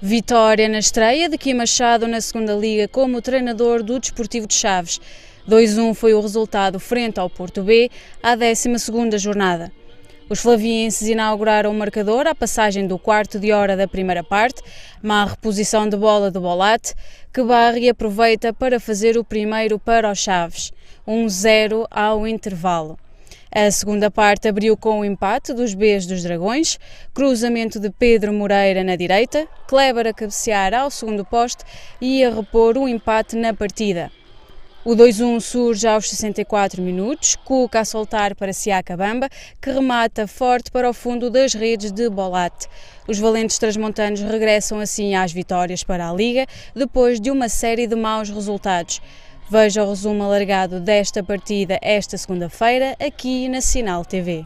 Vitória na estreia de Kim Machado na segunda liga como treinador do Desportivo de Chaves. 2-1 foi o resultado frente ao Porto B à 12 jornada. Os flavienses inauguraram o marcador à passagem do quarto de hora da primeira parte, má reposição de bola do Bolate, que Barri aproveita para fazer o primeiro para os Chaves, 1-0 ao intervalo. A segunda parte abriu com o empate dos Bs dos Dragões, cruzamento de Pedro Moreira na direita, Kleber a cabecear ao segundo poste e a repor o um empate na partida. O 2-1 surge aos 64 minutos, Cuca a soltar para Siakabamba, que remata forte para o fundo das redes de Bolate. Os valentes transmontanos regressam assim às vitórias para a Liga, depois de uma série de maus resultados. Veja o resumo alargado desta partida esta segunda-feira aqui na Sinal TV.